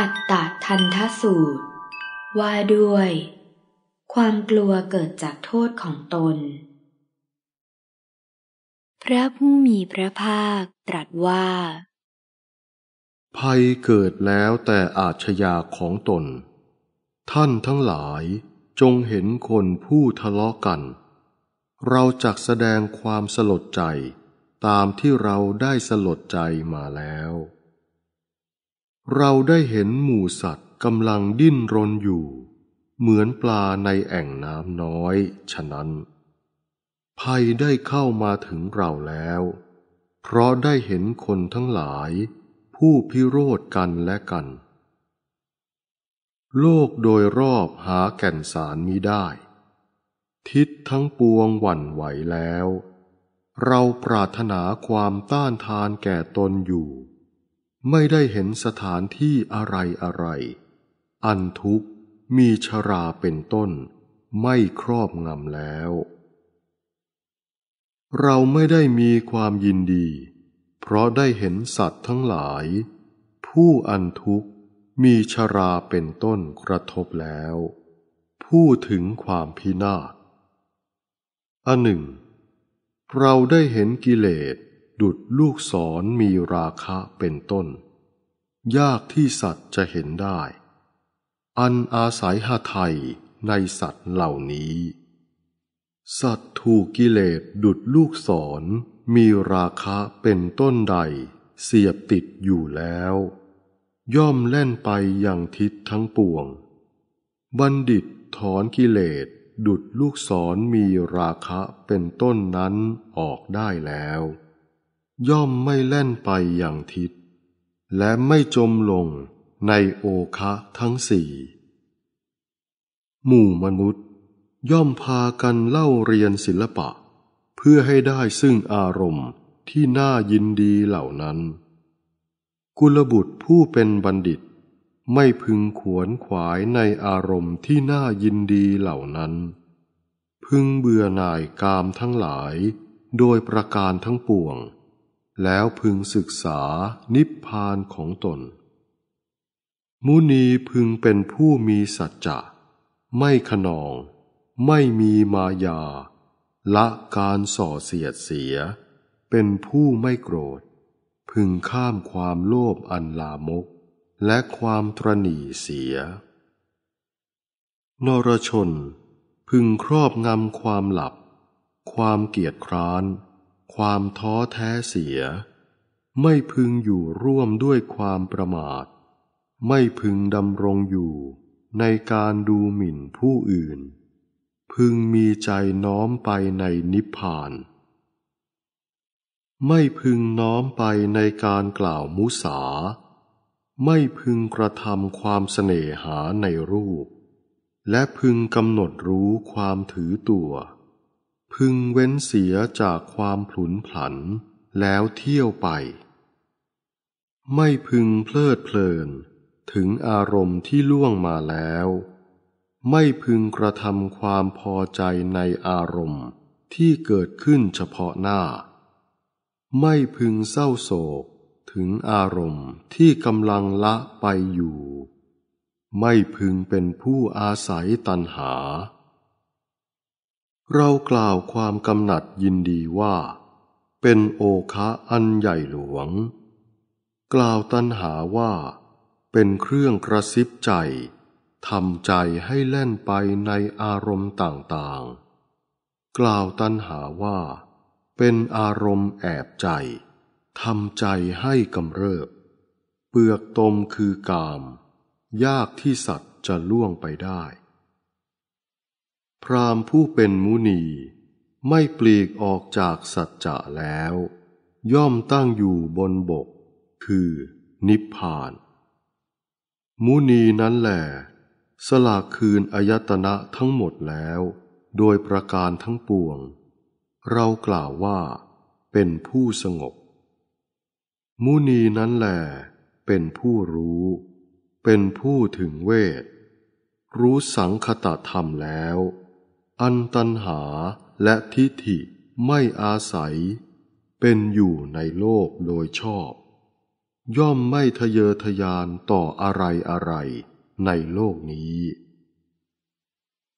อัตตทันทสูตร ว่าด้วย ความกลัวเกิดจากโทษของตน พระผู้มีพระภาคตรัสว่า ภัยเกิดแล้วแต่อาชญาของตน ท่านทั้งหลายจงเห็นคนผู้ทะเลาะกัน เราจักแสดงความสลดใจตามที่เราได้สลดใจมาแล้วเราได้เห็นหมู่สัตว์กำลังดิ้นรนอยู่ เหมือนปลาในแอ่งน้ำน้อยฉะนั้น ภัยได้เข้ามาถึงเราแล้ว เพราะได้เห็นคนทั้งหลายผู้พิโรธกันและกัน โลกโดยรอบหาแก่นสารมิได้ ทิศทั้งปวงหวั่นไหวแล้ว เราปรารถนาความต้านทานแก่ตนอยู่ไม่ได้เห็นสถานที่อะไรอะไร อันทุกมีชราเป็นต้น ไม่ครอบงำแล้ว เราไม่ได้มีความยินดี เพราะได้เห็นสัตว์ทั้งหลาย ผู้อันทุกมีชราเป็นต้นกระทบแล้ว ผู้ถึงความพินาศอันหนึ่ง เราได้เห็นกิเลสดุดลูกศรมีราคะเป็นต้น ยากที่สัตว์จะเห็นได้ อันอาศัยหาไทยในสัตว์เหล่านี้ สัตว์ถูกกิเลสดุดลูกศรมีราคะเป็นต้นใดเสียบติดอยู่แล้ว ย่อมแล่นไปอย่างทิศทั้งปวง บัณฑิตถอนกิเลสดุดลูกศรมีราคะเป็นต้นนั้นออกได้แล้วย่อมไม่แล่นไปอย่างทิศ และไม่จมลงในโอคะทั้งสี่ หมู่มนุษย์ ย่อมพากันเล่าเรียนศิลปะ เพื่อให้ได้ซึ่งอารมณ์ที่น่ายินดีเหล่านั้น กุลบุตรผู้เป็นบัณฑิต ไม่พึงขวนขวายในอารมณ์ที่น่ายินดีเหล่านั้น พึงเบื่อหน่ายกามทั้งหลายโดยประการทั้งปวงแล้วพึงศึกษานิพพานของตน มุนีพึงเป็นผู้มีสัจจะ ไม่ขนอง ไม่มีมายา ละการส่อเสียดเสีย เป็นผู้ไม่โกรธ พึงข้ามความโลภอันลามก และความตรณีเสีย นรชน พึงครอบงำความหลับ ความเกียดคร้านความท้อแท้เสีย ไม่พึงอยู่ร่วมด้วยความประมาท ไม่พึงดำรงอยู่ในการดูหมิ่นผู้อื่น พึงมีใจน้อมไปในนิพพาน ไม่พึงน้อมไปในการกล่าวมุสา ไม่พึงกระทำความเสน่หาในรูป และพึงกำหนดรู้ความถือตัวพึงเว้นเสียจากความผลุนผันแล้วเที่ยวไป ไม่พึงเพลิดเพลินถึงอารมณ์ที่ล่วงมาแล้ว ไม่พึงกระทำความพอใจในอารมณ์ที่เกิดขึ้นเฉพาะหน้า ไม่พึงเศร้าโศกถึงอารมณ์ที่กำลังละไปอยู่ ไม่พึงเป็นผู้อาศัยตัณหาเรากล่าวความกำหนัดยินดีว่าเป็นโอคะอันใหญ่หลวง กล่าวตัณหาว่าเป็นเครื่องกระซิบใจทำใจให้แล่นไปในอารมณ์ต่างๆ กล่าวตัณหาว่าเป็นอารมณ์แอบใจทำใจให้กำเริบ เปลือกตมคือกาม ยากที่สัตว์จะล่วงไปได้พรามผู้เป็นมุนี ไม่ปลีกออกจากสัจจะแล้ว ย่อมตั้งอยู่บนบก คือนิพพาน มุนีนั้นแหลสลากคืนอายตนะทั้งหมดแล้ว โดยประการทั้งปวง เรากล่าวว่าเป็นผู้สงบ มุนีนั้นแหลเป็นผู้รู้ เป็นผู้ถึงเวท รู้สังคตธรรมแล้วอันตันหาและทิฏฐิไม่อาศัย เป็นอยู่ในโลกโดยชอบ ย่อมไม่ทะเยอทยานต่ออะไรอะไรในโลกนี้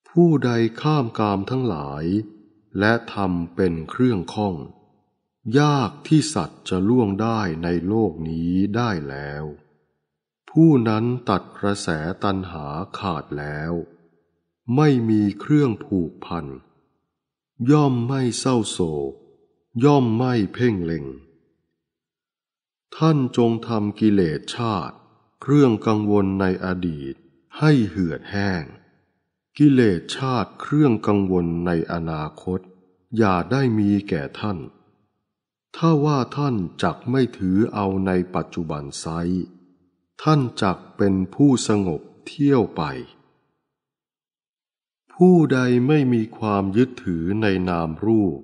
ผู้ใดข้ามกามทั้งหลาย และทำเป็นเครื่องข้อง ยากที่สัตว์จะล่วงได้ในโลกนี้ได้แล้ว ผู้นั้นตัดกระแสตันหาขาดแล้วไม่มีเครื่องผูกพันย่อมไม่เศร้าโศกย่อมไม่เพ่งเล็ง ท่านจงทำกิเลสชาติ เครื่องกังวลในอดีตให้เหือดแห้ง กิเลสชาติเครื่องกังวลในอนาคต อย่าได้มีแก่ท่าน ถ้าว่าท่านจักไม่ถือเอาในปัจจุบันไซท่านจักเป็นผู้สงบเที่ยวไปผู้ใดไม่มีความยึดถือในนามรูป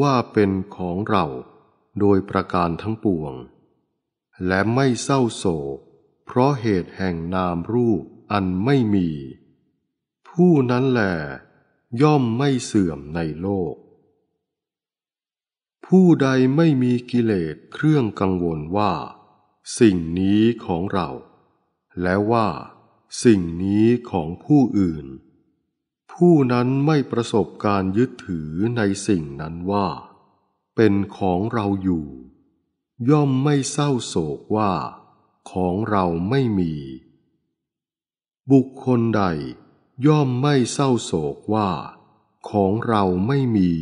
ว่าเป็นของเราโดยประการทั้งปวง และไม่เศร้าโศกเพราะเหตุแห่งนามรูปอันไม่มี ผู้นั้นแหลย่อมไม่เสื่อมในโลก ผู้ใดไม่มีกิเลสเครื่องกังวลว่าสิ่งนี้ของเรา และว่าสิ่งนี้ของผู้อื่นผู้นั้นไม่ประสบการยึดถือในสิ่งนั้นว่า เป็นของเราอยู่ ย่อมไม่เศร้าโศกว่า ของเราไม่มี บุคคลใด ย่อมไม่เศร้าโศกว่า ของเราไม่มี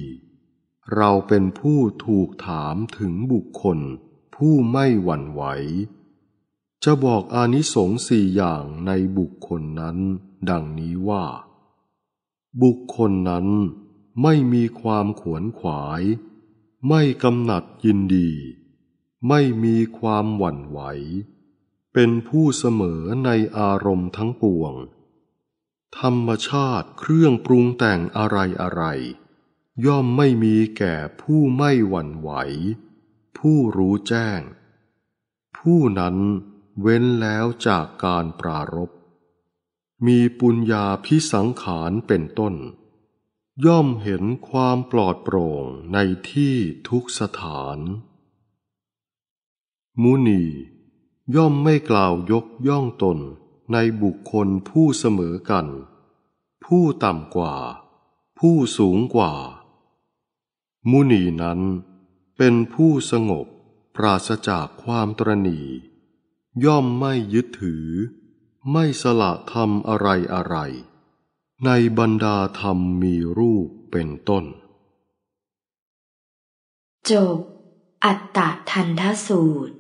เราเป็นผู้ถูกถามถึงบุคคลผู้ไม่หวั่นไหวจะบอกอานิสงส์สี่อย่างในบุคคลนั้น ดังนี้ว่าบุคคลนั้นไม่มีความขวนขวาย ไม่กำหนัดยินดี ไม่มีความหวั่นไหว เป็นผู้เสมอในอารมณ์ทั้งปวง ธรรมชาติเครื่องปรุงแต่งอะไรอะไรย่อมไม่มีแก่ผู้ไม่หวั่นไหว ผู้รู้แจ้ง ผู้นั้นเว้นแล้วจากการปรารภมีปุญญาพิสังขารเป็นต้น ย่อมเห็นความปลอดโปร่งในที่ทุกสถาน มุนีย่อมไม่กล่าวยกย่องตนในบุคคลผู้เสมอกัน ผู้ต่ำกว่า ผู้สูงกว่า มุนีนั้นเป็นผู้สงบปราศจากความตรณีย่อมไม่ยึดถือไม่สละธรรมอะไรอะไร ในบรรดาธรรมมีรูปเป็นต้นจบอัตตะทันทสูตร